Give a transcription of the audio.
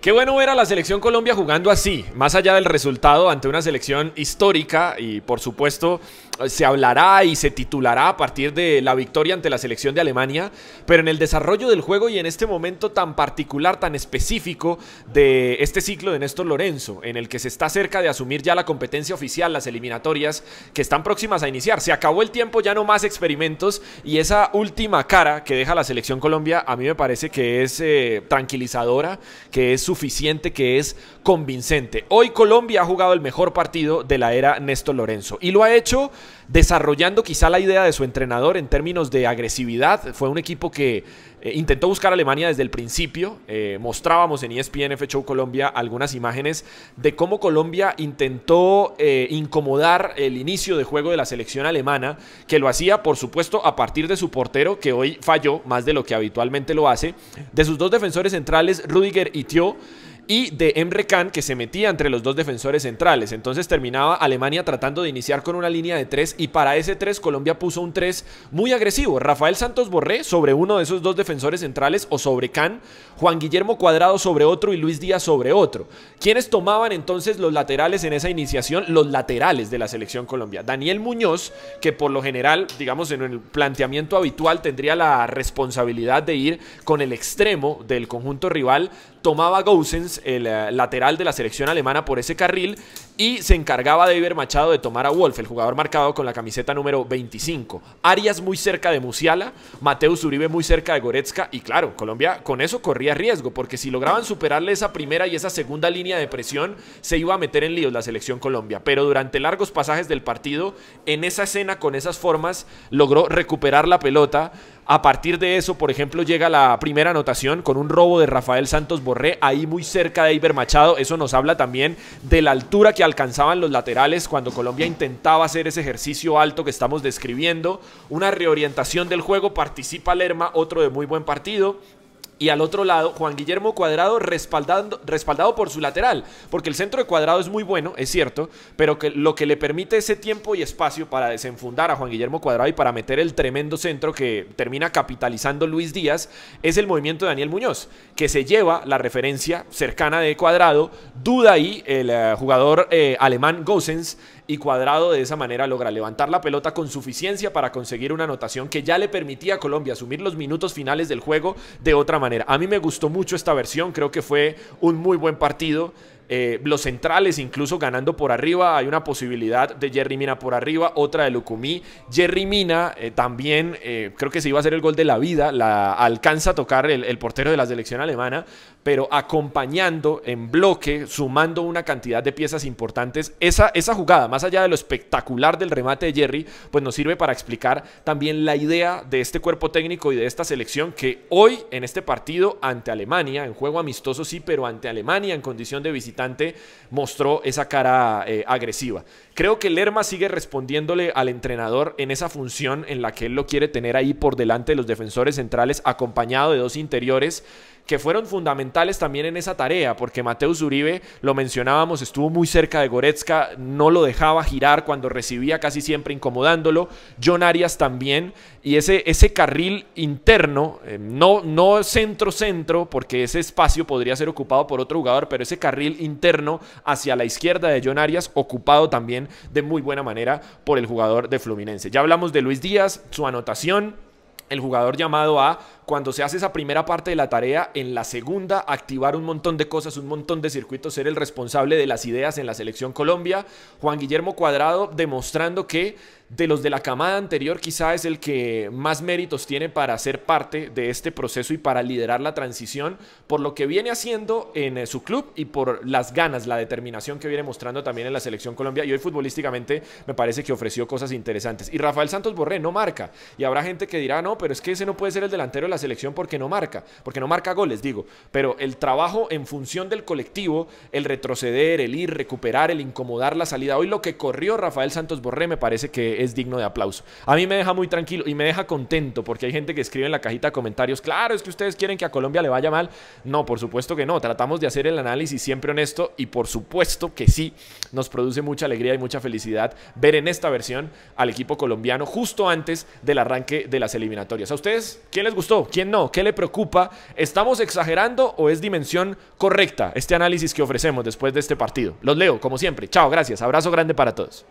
Qué bueno ver a la selección Colombia jugando así, más allá del resultado ante una selección histórica y por supuesto se hablará y se titulará a partir de la victoria ante la selección de Alemania, pero en el desarrollo del juego y en este momento tan particular, tan específico de este ciclo de Néstor Lorenzo, en el que se está cerca de asumir ya la competencia oficial, las eliminatorias que están próximas a iniciar. Se acabó el tiempo, ya no más experimentos y esa última cara que deja la selección Colombia a mí me parece que es eh, tranquilizadora, que es suficiente, que es convincente. Hoy Colombia ha jugado el mejor partido de la era Néstor Lorenzo y lo ha hecho desarrollando quizá la idea de su entrenador en términos de agresividad. Fue un equipo que eh, intentó buscar a Alemania desde el principio. Eh, mostrábamos en ESPN Show Colombia algunas imágenes de cómo Colombia intentó eh, incomodar el inicio de juego de la selección alemana, que lo hacía, por supuesto, a partir de su portero, que hoy falló más de lo que habitualmente lo hace, de sus dos defensores centrales, Rüdiger y Tio y de Emre Can que se metía entre los dos defensores centrales. Entonces terminaba Alemania tratando de iniciar con una línea de tres. y para ese tres, Colombia puso un tres muy agresivo. Rafael Santos Borré sobre uno de esos dos defensores centrales o sobre Can, Juan Guillermo Cuadrado sobre otro y Luis Díaz sobre otro. ¿Quiénes tomaban entonces los laterales en esa iniciación? Los laterales de la selección Colombia. Daniel Muñoz, que por lo general, digamos en el planteamiento habitual, tendría la responsabilidad de ir con el extremo del conjunto rival, tomaba Gousens, el eh, lateral de la selección alemana, por ese carril y se encargaba de Iber Machado de tomar a Wolf, el jugador marcado con la camiseta número 25. Arias muy cerca de Musiala, Mateus Uribe muy cerca de Goretzka y claro, Colombia con eso corría riesgo porque si lograban superarle esa primera y esa segunda línea de presión se iba a meter en líos la selección Colombia, pero durante largos pasajes del partido en esa escena con esas formas logró recuperar la pelota a partir de eso, por ejemplo, llega la primera anotación con un robo de Rafael Santos Borré, ahí muy cerca de Iber Machado. Eso nos habla también de la altura que alcanzaban los laterales cuando Colombia intentaba hacer ese ejercicio alto que estamos describiendo. Una reorientación del juego, participa Lerma, otro de muy buen partido y al otro lado Juan Guillermo Cuadrado respaldando, respaldado por su lateral, porque el centro de Cuadrado es muy bueno, es cierto, pero que lo que le permite ese tiempo y espacio para desenfundar a Juan Guillermo Cuadrado y para meter el tremendo centro que termina capitalizando Luis Díaz es el movimiento de Daniel Muñoz, que se lleva la referencia cercana de Cuadrado, duda ahí el eh, jugador eh, alemán Gosens y Cuadrado de esa manera logra levantar la pelota con suficiencia para conseguir una anotación que ya le permitía a Colombia asumir los minutos finales del juego de otra manera. A mí me gustó mucho esta versión, creo que fue un muy buen partido. Eh, los centrales incluso ganando por arriba. Hay una posibilidad de Jerry Mina por arriba, otra de Lukumi, Jerry Mina eh, también, eh, creo que se iba a hacer el gol de la vida. La alcanza a tocar el, portero de la selección alemana, pero acompañando en bloque, sumando una cantidad de piezas importantes. Esa, esa jugada, más allá de lo espectacular del remate de Jerry, pues nos sirve para explicar también la idea de este cuerpo técnico y de esta selección que hoy en este partido ante Alemania, en juego amistoso sí, pero ante Alemania en condición de visita mostró esa cara eh, agresiva. Creo que Lerma sigue respondiéndole al entrenador en esa función en la que él lo quiere tener ahí por delante de los defensores centrales, acompañado de dos interiores que fueron fundamentales también en esa tarea, porque Mateus Uribe, lo mencionábamos, estuvo muy cerca de Goretzka, no lo dejaba girar cuando recibía casi siempre incomodándolo, John Arias también, y ese, ese carril interno, eh, no, no centro-centro, porque ese espacio podría ser ocupado por otro jugador, pero ese carril interno hacia la izquierda de John Arias, ocupado también de muy buena manera por el jugador de Fluminense. Ya hablamos de Luis Díaz, su anotación el jugador llamado a, cuando se hace esa primera parte de la tarea, en la segunda activar un montón de cosas, un montón de circuitos, ser el responsable de las ideas en la selección Colombia. Juan Guillermo Cuadrado demostrando que de los de la camada anterior quizá es el que más méritos tiene para ser parte de este proceso y para liderar la transición por lo que viene haciendo en eh, su club y por las ganas, la determinación que viene mostrando también en la selección Colombia y hoy futbolísticamente me parece que ofreció cosas interesantes. Y Rafael Santos Borré no marca y habrá gente que dirá, no, pero es que ese no puede ser el delantero de la selección porque no marca, porque no marca goles, digo, pero el trabajo en función del colectivo, el retroceder, el ir, recuperar, el incomodar la salida, hoy lo que corrió Rafael Santos Borré me parece que es digno de aplauso. A mí me deja muy tranquilo y me deja contento porque hay gente que escribe en la cajita de comentarios, claro, es que ustedes quieren que a Colombia le vaya mal. No, por supuesto que no, tratamos de hacer el análisis siempre honesto y por supuesto que sí, nos produce mucha alegría y mucha felicidad ver en esta versión al equipo colombiano justo antes del arranque de las eliminatorias. ¿A ustedes quién les gustó? ¿Quién no? ¿Qué le preocupa? ¿Estamos exagerando o es dimensión correcta este análisis que ofrecemos después de este partido? Los leo, como siempre. Chao, gracias. Abrazo grande para todos.